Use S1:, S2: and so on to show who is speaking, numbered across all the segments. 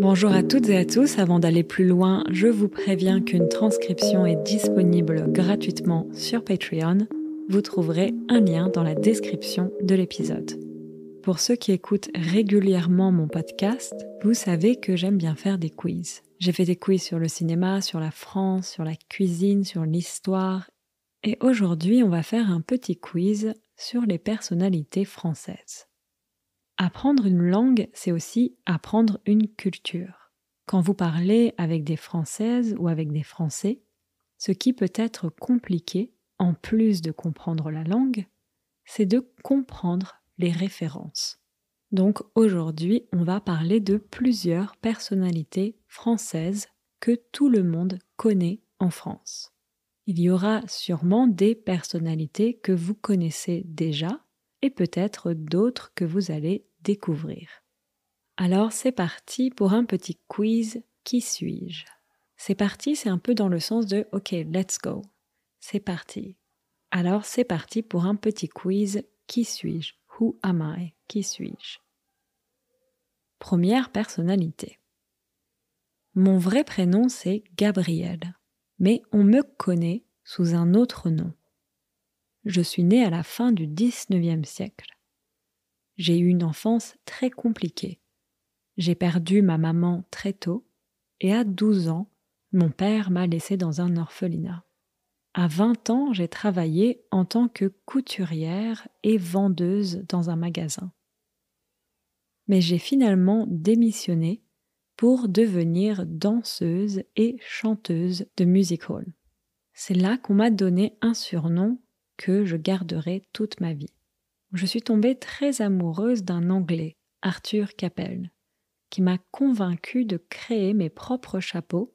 S1: Bonjour à toutes et à tous. Avant d'aller plus loin, je vous préviens qu'une transcription est disponible gratuitement sur Patreon. Vous trouverez un lien dans la description de l'épisode. Pour ceux qui écoutent régulièrement mon podcast, vous savez que j'aime bien faire des quiz. J'ai fait des quiz sur le cinéma, sur la France, sur la cuisine, sur l'histoire. Et aujourd'hui, on va faire un petit quiz sur les personnalités françaises. Apprendre une langue, c'est aussi apprendre une culture. Quand vous parlez avec des Françaises ou avec des Français, ce qui peut être compliqué, en plus de comprendre la langue, c'est de comprendre les références. Donc aujourd'hui, on va parler de plusieurs personnalités françaises que tout le monde connaît en France. Il y aura sûrement des personnalités que vous connaissez déjà, et peut-être d'autres que vous allez découvrir. Alors c'est parti pour un petit quiz Qui suis-je C'est parti, c'est un peu dans le sens de OK, let's go. C'est parti. Alors c'est parti pour un petit quiz Qui suis-je Who am I Qui suis-je Première personnalité. Mon vrai prénom c'est Gabriel, mais on me connaît sous un autre nom je suis née à la fin du XIXe siècle. J'ai eu une enfance très compliquée. J'ai perdu ma maman très tôt et à 12 ans, mon père m'a laissée dans un orphelinat. À 20 ans, j'ai travaillé en tant que couturière et vendeuse dans un magasin. Mais j'ai finalement démissionné pour devenir danseuse et chanteuse de music hall. C'est là qu'on m'a donné un surnom que je garderai toute ma vie. Je suis tombée très amoureuse d'un Anglais, Arthur Capel, qui m'a convaincue de créer mes propres chapeaux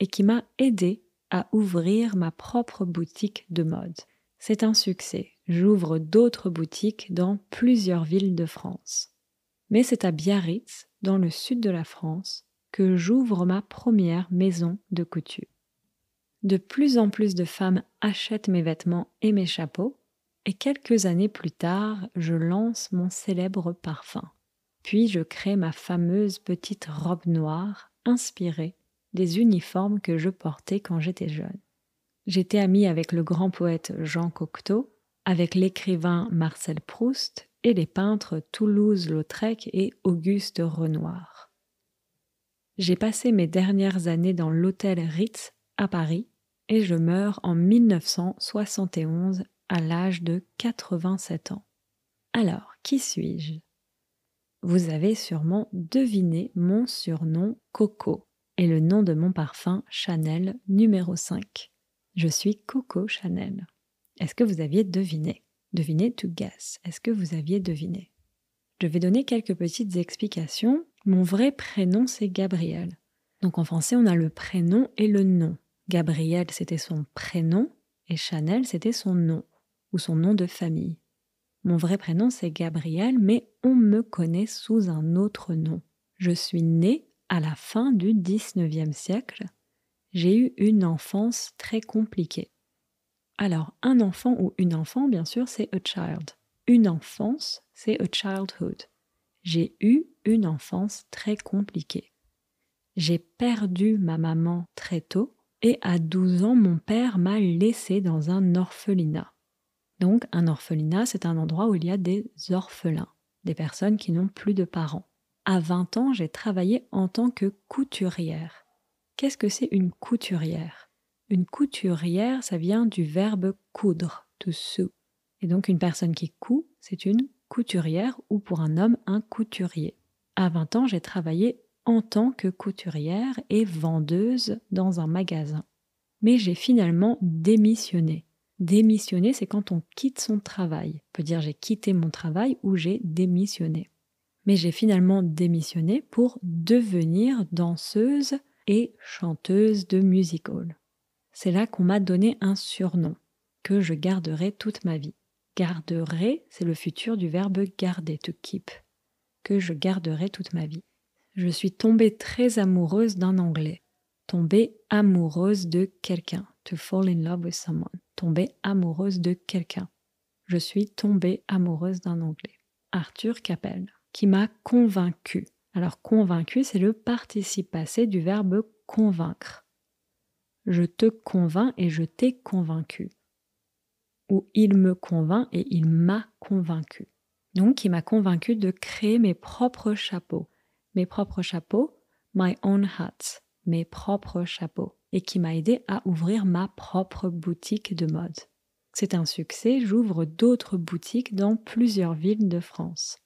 S1: et qui m'a aidé à ouvrir ma propre boutique de mode. C'est un succès. J'ouvre d'autres boutiques dans plusieurs villes de France. Mais c'est à Biarritz, dans le sud de la France, que j'ouvre ma première maison de couture de plus en plus de femmes achètent mes vêtements et mes chapeaux, et quelques années plus tard, je lance mon célèbre parfum. Puis je crée ma fameuse petite robe noire inspirée des uniformes que je portais quand j'étais jeune. J'étais amie avec le grand poète Jean Cocteau, avec l'écrivain Marcel Proust et les peintres Toulouse-Lautrec et Auguste Renoir. J'ai passé mes dernières années dans l'hôtel Ritz à Paris et je meurs en 1971 à l'âge de 87 ans. Alors, qui suis-je Vous avez sûrement deviné mon surnom Coco et le nom de mon parfum Chanel numéro 5. Je suis Coco Chanel. Est-ce que vous aviez deviné Devinez to gas. Est-ce que vous aviez deviné Je vais donner quelques petites explications. Mon vrai prénom, c'est Gabriel. Donc en français, on a le prénom et le nom. Gabriel, c'était son prénom et Chanel, c'était son nom ou son nom de famille. Mon vrai prénom, c'est Gabriel, mais on me connaît sous un autre nom. Je suis née à la fin du 19e siècle. J'ai eu une enfance très compliquée. Alors, un enfant ou une enfant, bien sûr, c'est a child. Une enfance, c'est a childhood. J'ai eu une enfance très compliquée. J'ai perdu ma maman très tôt et à 12 ans, mon père m'a laissé dans un orphelinat. Donc un orphelinat, c'est un endroit où il y a des orphelins, des personnes qui n'ont plus de parents. À 20 ans, j'ai travaillé en tant que couturière. Qu'est-ce que c'est une couturière Une couturière, ça vient du verbe coudre, to sew. Et donc une personne qui coud, c'est une couturière ou pour un homme, un couturier. À 20 ans, j'ai travaillé en tant que couturière et vendeuse dans un magasin. Mais j'ai finalement démissionné. Démissionner, c'est quand on quitte son travail. On peut dire j'ai quitté mon travail ou j'ai démissionné. Mais j'ai finalement démissionné pour devenir danseuse et chanteuse de music hall. C'est là qu'on m'a donné un surnom que je garderai toute ma vie. Garderai, c'est le futur du verbe garder, to keep, que je garderai toute ma vie je suis tombée très amoureuse d'un Anglais. Tomber amoureuse de quelqu'un. To fall in love with someone. Tomber amoureuse de quelqu'un. Je suis tombée amoureuse d'un Anglais. Arthur Capel, qui m'a convaincue. Alors convaincu, c'est le participe passé du verbe convaincre. Je te convainc et je t'ai convaincu. Ou il me convainc et il m'a convaincu. Donc il m'a convaincu de créer mes propres chapeaux mes propres chapeaux, my own hat, mes propres chapeaux, et qui m'a aidé à ouvrir ma propre boutique de mode. C'est un succès, j'ouvre d'autres boutiques dans plusieurs villes de France.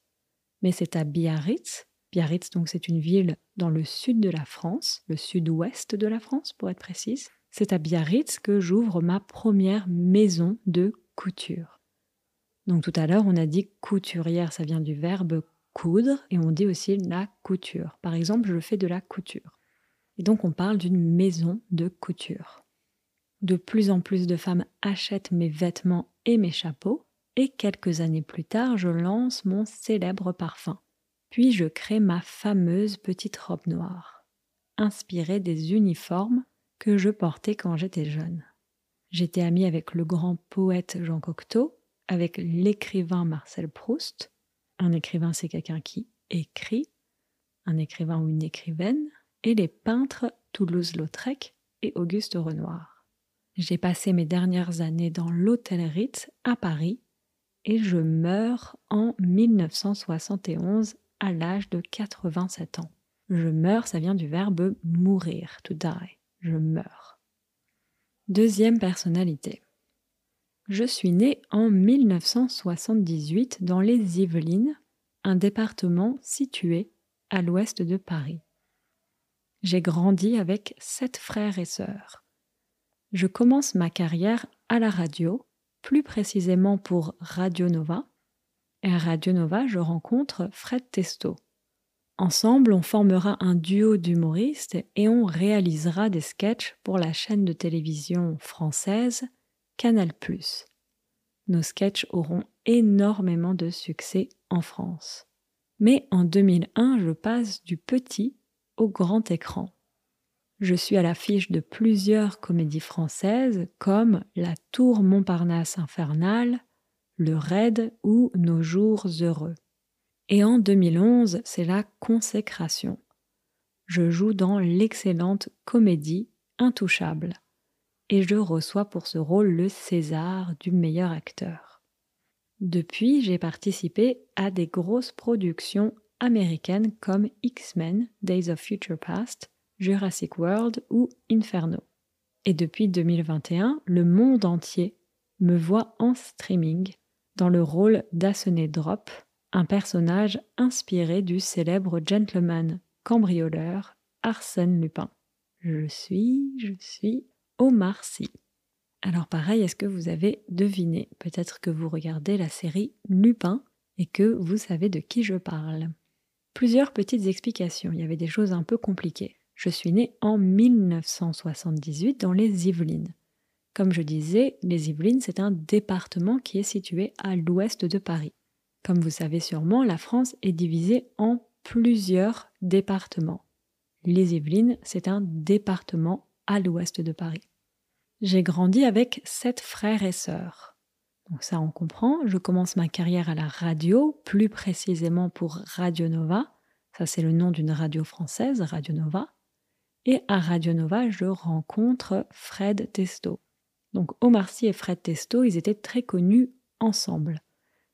S1: Mais c'est à Biarritz, Biarritz donc c'est une ville dans le sud de la France, le sud-ouest de la France pour être précise, c'est à Biarritz que j'ouvre ma première maison de couture. Donc tout à l'heure on a dit couturière, ça vient du verbe coudre et on dit aussi la couture. Par exemple, je fais de la couture. Et donc on parle d'une maison de couture. De plus en plus de femmes achètent mes vêtements et mes chapeaux, et quelques années plus tard, je lance mon célèbre parfum. Puis je crée ma fameuse petite robe noire, inspirée des uniformes que je portais quand j'étais jeune. J'étais amie avec le grand poète Jean Cocteau, avec l'écrivain Marcel Proust, un écrivain, c'est quelqu'un qui écrit, un écrivain ou une écrivaine, et les peintres Toulouse-Lautrec et Auguste Renoir. J'ai passé mes dernières années dans l'Hôtel Ritz à Paris et je meurs en 1971 à l'âge de 87 ans. Je meurs, ça vient du verbe mourir, to die. Je meurs. Deuxième personnalité. Je suis née en 1978 dans les Yvelines, un département situé à l'ouest de Paris. J'ai grandi avec sept frères et sœurs. Je commence ma carrière à la radio, plus précisément pour Radio Nova. Et à Radio Nova, je rencontre Fred Testo. Ensemble, on formera un duo d'humoristes et on réalisera des sketchs pour la chaîne de télévision française Canal ⁇ Nos sketchs auront énormément de succès en France. Mais en 2001, je passe du petit au grand écran. Je suis à l'affiche de plusieurs comédies françaises comme La Tour Montparnasse infernale, Le Raid ou Nos jours heureux. Et en 2011, c'est la consécration. Je joue dans l'excellente comédie Intouchable et je reçois pour ce rôle le César du meilleur acteur. Depuis, j'ai participé à des grosses productions américaines comme X-Men, Days of Future Past, Jurassic World ou Inferno. Et depuis 2021, le monde entier me voit en streaming dans le rôle d'Assené Drop, un personnage inspiré du célèbre gentleman cambrioleur Arsène Lupin. Je suis, je suis Omar Alors pareil, est-ce que vous avez deviné Peut-être que vous regardez la série Lupin et que vous savez de qui je parle. Plusieurs petites explications, il y avait des choses un peu compliquées. Je suis née en 1978 dans les Yvelines. Comme je disais, les Yvelines, c'est un département qui est situé à l'ouest de Paris. Comme vous savez sûrement, la France est divisée en plusieurs départements. Les Yvelines, c'est un département à l'ouest de Paris. J'ai grandi avec sept frères et sœurs. Donc ça, on comprend. Je commence ma carrière à la radio, plus précisément pour Radio Nova. Ça, c'est le nom d'une radio française, Radio Nova. Et à Radio Nova, je rencontre Fred Testo. Donc Omar Sy et Fred Testo, ils étaient très connus ensemble.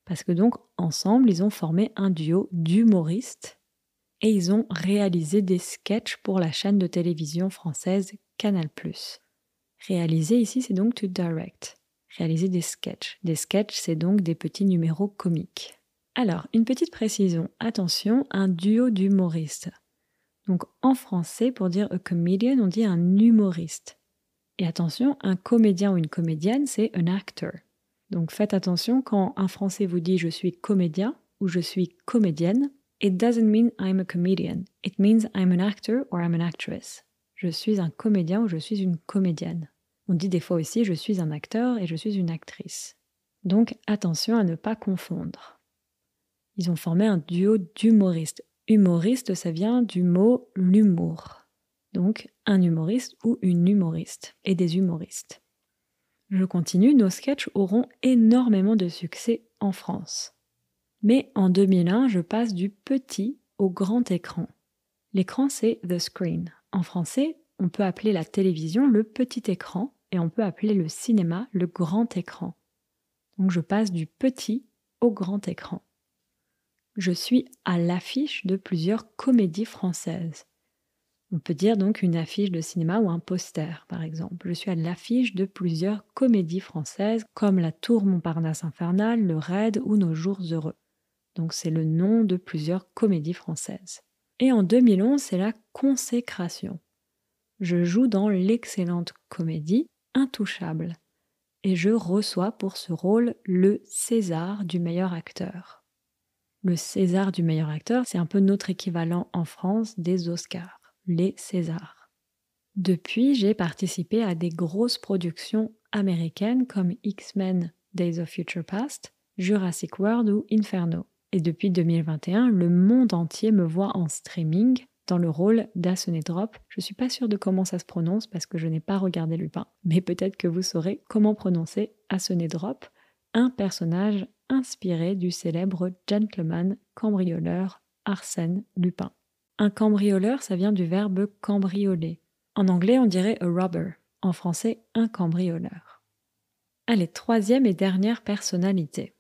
S1: Parce que donc, ensemble, ils ont formé un duo d'humoristes et ils ont réalisé des sketchs pour la chaîne de télévision française Canal+. Réaliser ici, c'est donc to direct. Réaliser des sketchs. Des sketchs, c'est donc des petits numéros comiques. Alors, une petite précision. Attention, un duo d'humoristes. Donc, en français, pour dire a comedian, on dit un humoriste. Et attention, un comédien ou une comédienne, c'est un actor. Donc, faites attention quand un français vous dit je suis comédien ou je suis comédienne. It doesn't mean I'm a comedian. It means I'm an actor or I'm an actress je suis un comédien ou je suis une comédienne. On dit des fois aussi je suis un acteur et je suis une actrice. Donc attention à ne pas confondre. Ils ont formé un duo d'humoristes. Humoriste, ça vient du mot l'humour. Donc un humoriste ou une humoriste et des humoristes. Je continue, nos sketchs auront énormément de succès en France. Mais en 2001, je passe du petit au grand écran. L'écran, c'est The Screen. En français, on peut appeler la télévision le petit écran et on peut appeler le cinéma le grand écran. Donc je passe du petit au grand écran. Je suis à l'affiche de plusieurs comédies françaises. On peut dire donc une affiche de cinéma ou un poster, par exemple. Je suis à l'affiche de plusieurs comédies françaises comme La Tour Montparnasse Infernale, Le Raid ou Nos Jours Heureux. Donc c'est le nom de plusieurs comédies françaises. Et en 2011, c'est la consécration. Je joue dans l'excellente comédie Intouchable et je reçois pour ce rôle le César du meilleur acteur. Le César du meilleur acteur, c'est un peu notre équivalent en France des Oscars, les Césars. Depuis, j'ai participé à des grosses productions américaines comme X-Men Days of Future Past, Jurassic World ou Inferno. Et depuis 2021, le monde entier me voit en streaming dans le rôle Drop. Je suis pas sûre de comment ça se prononce parce que je n'ai pas regardé Lupin, mais peut-être que vous saurez comment prononcer Drop, un personnage inspiré du célèbre gentleman cambrioleur Arsène Lupin. Un cambrioleur, ça vient du verbe cambrioler. En anglais, on dirait a robber. En français, un cambrioleur. Allez, troisième et dernière personnalité.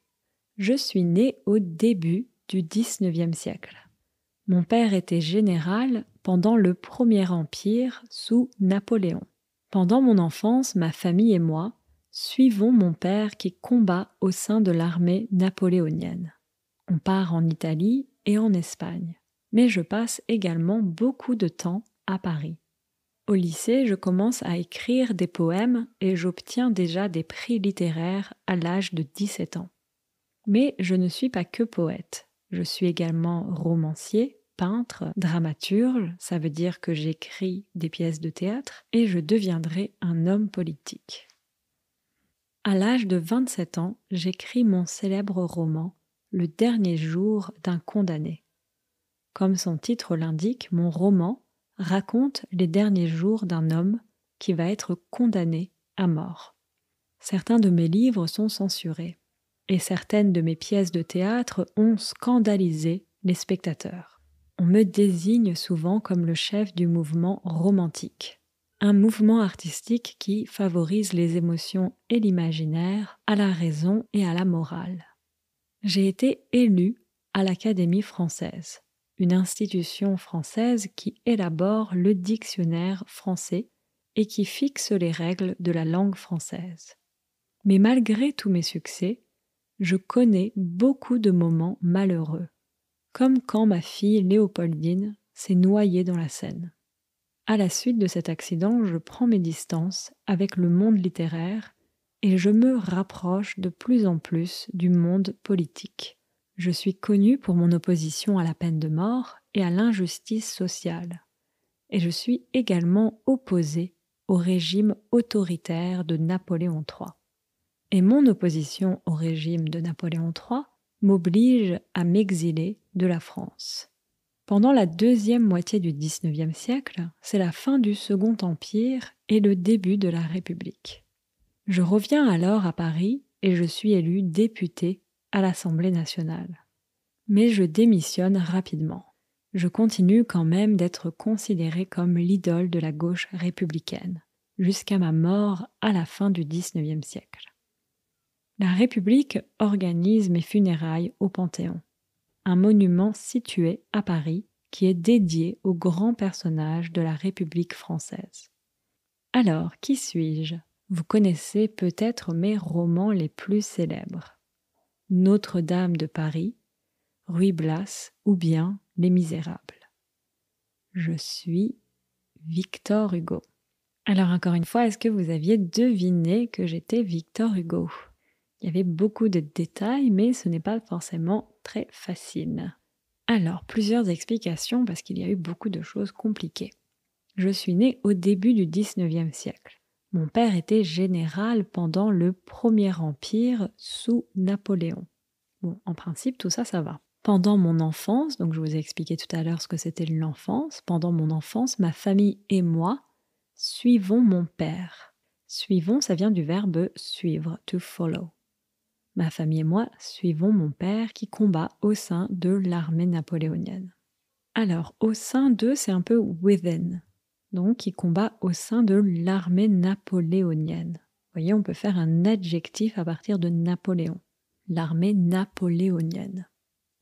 S1: Je suis né au début du XIXe siècle. Mon père était général pendant le Premier Empire sous Napoléon. Pendant mon enfance, ma famille et moi suivons mon père qui combat au sein de l'armée napoléonienne. On part en Italie et en Espagne, mais je passe également beaucoup de temps à Paris. Au lycée, je commence à écrire des poèmes et j'obtiens déjà des prix littéraires à l'âge de 17 ans. Mais je ne suis pas que poète. Je suis également romancier, peintre, dramaturge, ça veut dire que j'écris des pièces de théâtre, et je deviendrai un homme politique. À l'âge de 27 ans, j'écris mon célèbre roman Le dernier jour d'un condamné. Comme son titre l'indique, mon roman raconte les derniers jours d'un homme qui va être condamné à mort. Certains de mes livres sont censurés et certaines de mes pièces de théâtre ont scandalisé les spectateurs. On me désigne souvent comme le chef du mouvement romantique, un mouvement artistique qui favorise les émotions et l'imaginaire à la raison et à la morale. J'ai été élu à l'Académie française, une institution française qui élabore le dictionnaire français et qui fixe les règles de la langue française. Mais malgré tous mes succès, je connais beaucoup de moments malheureux, comme quand ma fille Léopoldine s'est noyée dans la Seine. À la suite de cet accident, je prends mes distances avec le monde littéraire et je me rapproche de plus en plus du monde politique. Je suis connue pour mon opposition à la peine de mort et à l'injustice sociale. Et je suis également opposé au régime autoritaire de Napoléon III et mon opposition au régime de Napoléon III m'oblige à m'exiler de la France. Pendant la deuxième moitié du XIXe siècle, c'est la fin du Second Empire et le début de la République. Je reviens alors à Paris et je suis élu député à l'Assemblée nationale. Mais je démissionne rapidement. Je continue quand même d'être considéré comme l'idole de la gauche républicaine, jusqu'à ma mort à la fin du XIXe siècle la République organise mes funérailles au Panthéon, un monument situé à Paris qui est dédié aux grands personnages de la République française. Alors, qui suis-je Vous connaissez peut-être mes romans les plus célèbres. Notre-Dame de Paris, Ruy Blas ou bien Les Misérables. Je suis Victor Hugo. Alors encore une fois, est-ce que vous aviez deviné que j'étais Victor Hugo il y avait beaucoup de détails, mais ce n'est pas forcément très facile. Alors, plusieurs explications parce qu'il y a eu beaucoup de choses compliquées. Je suis né au début du 19e siècle. Mon père était général pendant le Premier Empire sous Napoléon. Bon, en principe, tout ça, ça va. Pendant mon enfance, donc je vous ai expliqué tout à l'heure ce que c'était l'enfance, pendant mon enfance, ma famille et moi suivons mon père. Suivons, ça vient du verbe suivre, to follow. Ma famille et moi suivons mon père qui combat au sein de l'armée napoléonienne. Alors, au sein de, c'est un peu within. Donc, qui combat au sein de l'armée napoléonienne. Vous voyez, on peut faire un adjectif à partir de Napoléon. L'armée napoléonienne.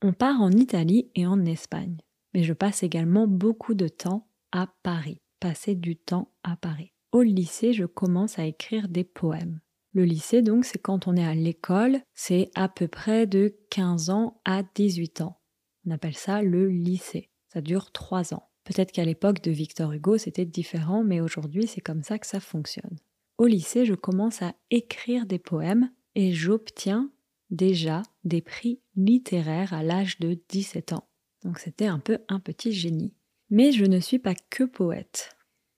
S1: On part en Italie et en Espagne. Mais je passe également beaucoup de temps à Paris. Passer du temps à Paris. Au lycée, je commence à écrire des poèmes. Le lycée, donc, c'est quand on est à l'école, c'est à peu près de 15 ans à 18 ans. On appelle ça le lycée. Ça dure 3 ans. Peut-être qu'à l'époque de Victor Hugo, c'était différent, mais aujourd'hui, c'est comme ça que ça fonctionne. Au lycée, je commence à écrire des poèmes et j'obtiens déjà des prix littéraires à l'âge de 17 ans. Donc c'était un peu un petit génie. Mais je ne suis pas que poète.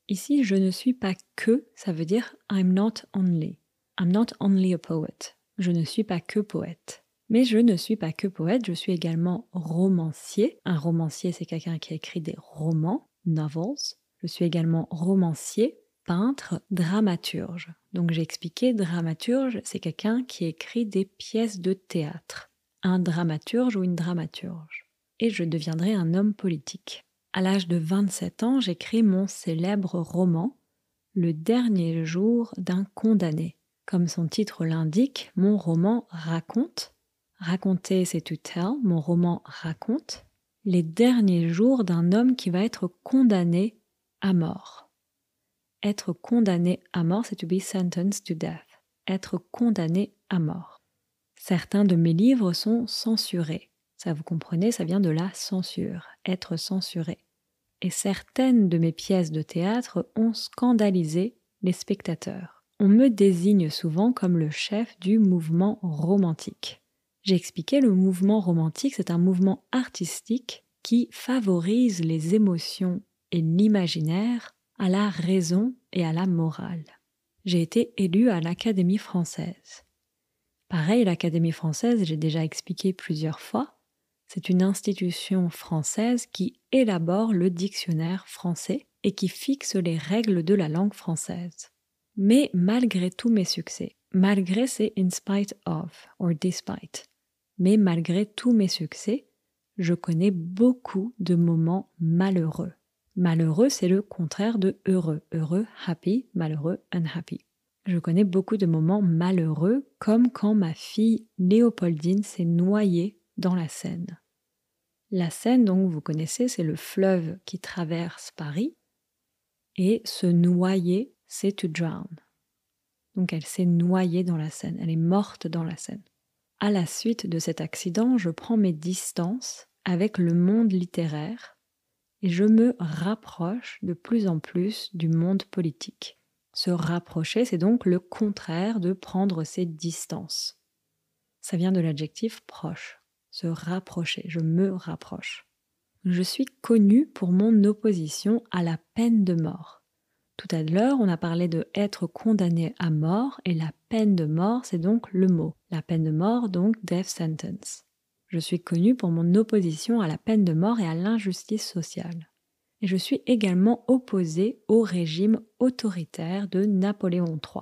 S1: Ici, je ne suis pas que, ça veut dire I'm not only. I'm not only a poet. Je ne suis pas que poète. Mais je ne suis pas que poète, je suis également romancier. Un romancier, c'est quelqu'un qui écrit des romans, novels. Je suis également romancier, peintre, dramaturge. Donc j'ai expliqué, dramaturge, c'est quelqu'un qui écrit des pièces de théâtre. Un dramaturge ou une dramaturge. Et je deviendrai un homme politique. À l'âge de 27 ans, j'écris mon célèbre roman, Le dernier jour d'un condamné comme son titre l'indique, mon roman raconte, raconter c'est to tell, mon roman raconte les derniers jours d'un homme qui va être condamné à mort. Être condamné à mort, c'est to be sentenced to death. Être condamné à mort. Certains de mes livres sont censurés. Ça, vous comprenez, ça vient de la censure, être censuré. Et certaines de mes pièces de théâtre ont scandalisé les spectateurs on me désigne souvent comme le chef du mouvement romantique. J'ai expliqué le mouvement romantique, c'est un mouvement artistique qui favorise les émotions et l'imaginaire à la raison et à la morale. J'ai été élu à l'Académie française. Pareil, l'Académie française, j'ai déjà expliqué plusieurs fois, c'est une institution française qui élabore le dictionnaire français et qui fixe les règles de la langue française. Mais malgré tous mes succès, malgré c'est in spite of or despite, mais malgré tous mes succès, je connais beaucoup de moments malheureux. Malheureux, c'est le contraire de heureux. Heureux, happy, malheureux, unhappy. Je connais beaucoup de moments malheureux, comme quand ma fille Léopoldine s'est noyée dans la Seine. La Seine, donc, vous connaissez, c'est le fleuve qui traverse Paris. Et se noyer, c'est to drown. Donc elle s'est noyée dans la Seine, elle est morte dans la Seine. À la suite de cet accident, je prends mes distances avec le monde littéraire et je me rapproche de plus en plus du monde politique. Se rapprocher, c'est donc le contraire de prendre ses distances. Ça vient de l'adjectif proche. Se rapprocher, je me rapproche. Je suis connu pour mon opposition à la peine de mort. Tout à l'heure, on a parlé de être condamné à mort et la peine de mort, c'est donc le mot. La peine de mort, donc death sentence. Je suis connu pour mon opposition à la peine de mort et à l'injustice sociale. Et je suis également opposé au régime autoritaire de Napoléon III.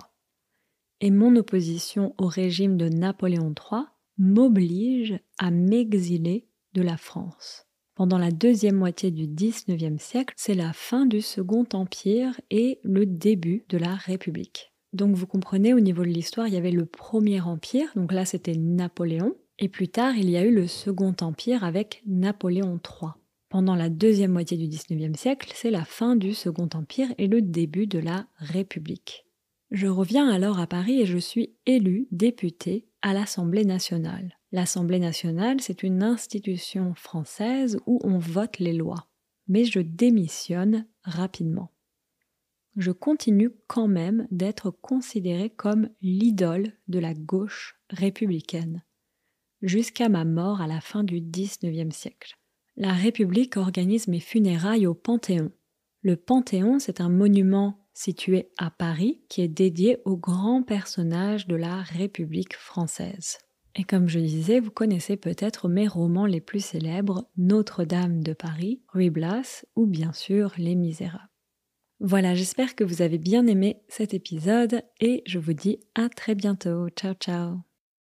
S1: Et mon opposition au régime de Napoléon III m'oblige à m'exiler de la France. Pendant la deuxième moitié du XIXe siècle, c'est la fin du Second Empire et le début de la République. Donc vous comprenez, au niveau de l'histoire, il y avait le Premier Empire, donc là c'était Napoléon, et plus tard il y a eu le Second Empire avec Napoléon III. Pendant la deuxième moitié du XIXe siècle, c'est la fin du Second Empire et le début de la République. Je reviens alors à Paris et je suis élu député à l'Assemblée nationale. L'Assemblée nationale, c'est une institution française où on vote les lois. Mais je démissionne rapidement. Je continue quand même d'être considéré comme l'idole de la gauche républicaine, jusqu'à ma mort à la fin du XIXe siècle. La République organise mes funérailles au Panthéon. Le Panthéon, c'est un monument situé à Paris qui est dédié aux grands personnages de la République française. Et comme je disais, vous connaissez peut-être mes romans les plus célèbres, Notre-Dame de Paris, Ruy Blas ou bien sûr Les Misérables. Voilà, j'espère que vous avez bien aimé cet épisode et je vous dis à très bientôt. Ciao ciao